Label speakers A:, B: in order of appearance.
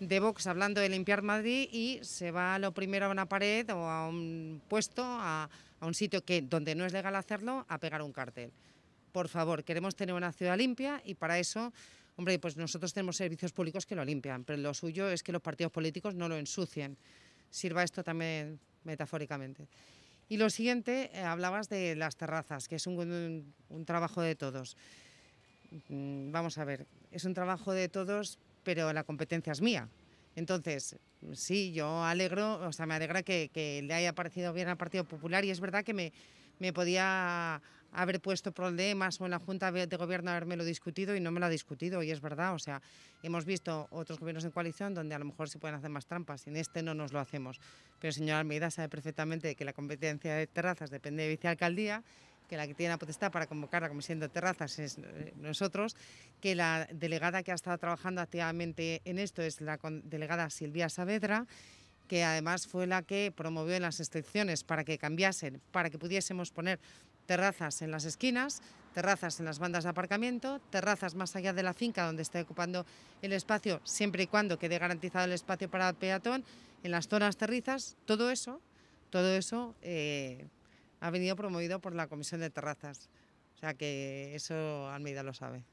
A: de Vox hablando de limpiar Madrid y se va lo primero a una pared o a un puesto, a, un sitio que donde no es legal hacerlo, a pegar un cartel. Por favor, queremos tener una ciudad limpia y para eso hombre, pues nosotros tenemos servicios públicos que lo limpian, pero lo suyo es que los partidos políticos no lo ensucien. Sirva esto también metafóricamente. Y lo siguiente, eh, hablabas de las terrazas, que es un, trabajo de todos. Mm, vamos a ver, es un trabajo de todos pero la competencia es mía. Entonces, sí, yo alegro, o sea, me alegra que, le haya parecido bien al Partido Popular y es verdad que me, podía haber puesto problemas o en la Junta de Gobierno habermelo discutido y no me lo ha discutido y es verdad, o sea, hemos visto otros gobiernos en coalición donde a lo mejor se pueden hacer más trampas y en este no nos lo hacemos. Pero señora Almeida sabe perfectamente que la competencia de terrazas depende de vicealcaldía que la que tiene la potestad para convocar la Comisión de Terrazas es eh, nosotros, que la delegada que ha estado trabajando activamente en esto es la delegada Silvia Saavedra, que además fue la que promovió en las excepciones para que cambiasen, para que pudiésemos poner terrazas en las esquinas, terrazas en las bandas de aparcamiento, terrazas más allá de la finca donde está ocupando el espacio, siempre y cuando quede garantizado el espacio para el peatón, en las zonas terrizas, todo eso, todo eso eh, ha venido promovido por la Comisión de Terrazas. O sea que eso Almeida lo sabe.